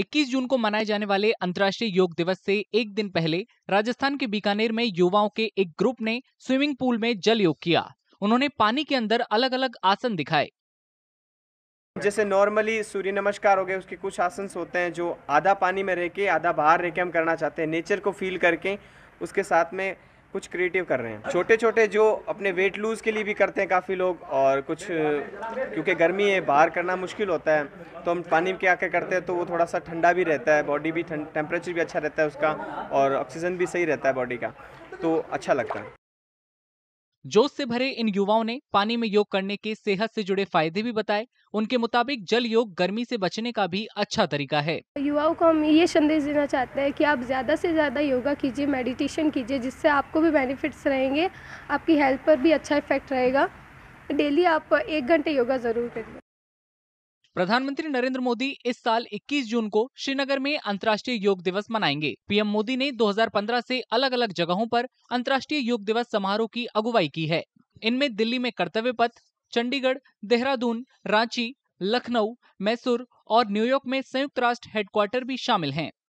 21 जून को मनाए जाने वाले अंतर्राष्ट्रीय योग दिवस से एक दिन पहले राजस्थान के बीकानेर में युवाओं के एक ग्रुप ने स्विमिंग पूल में जल योग किया उन्होंने पानी के अंदर अलग अलग आसन दिखाए जैसे नॉर्मली सूर्य नमस्कार हो गए उसके कुछ आसन होते हैं जो आधा पानी में रह के आधा बाहर रह के हम करना चाहते हैं नेचर को फील करके उसके साथ में कुछ क्रिएटिव कर रहे हैं छोटे छोटे जो अपने वेट लूज़ के लिए भी करते हैं काफ़ी लोग और कुछ क्योंकि गर्मी है बाहर करना मुश्किल होता है तो हम पानी में क्या क्या करते हैं तो वो थोड़ा सा ठंडा भी रहता है बॉडी भी टेम्परेचर भी अच्छा रहता है उसका और ऑक्सीजन भी सही रहता है बॉडी का तो अच्छा लगता है जोश से भरे इन युवाओं ने पानी में योग करने के सेहत से जुड़े फायदे भी बताए उनके मुताबिक जल योग गर्मी से बचने का भी अच्छा तरीका है युवाओं को हम ये संदेश देना चाहते हैं कि आप ज्यादा से ज्यादा योगा कीजिए मेडिटेशन कीजिए जिससे आपको भी बेनिफिट्स रहेंगे आपकी हेल्थ पर भी अच्छा इफेक्ट रहेगा डेली आप एक घंटे योगा जरूर करिए प्रधानमंत्री नरेंद्र मोदी इस साल 21 जून को श्रीनगर में अंतर्राष्ट्रीय योग दिवस मनाएंगे पीएम मोदी ने 2015 से अलग अलग जगहों पर अंतर्राष्ट्रीय योग दिवस समारोह की अगुवाई की है इनमें दिल्ली में कर्तव्य पथ चंडीगढ़ देहरादून रांची लखनऊ मैसूर और न्यूयॉर्क में संयुक्त राष्ट्र हेडक्वार्टर भी शामिल हैं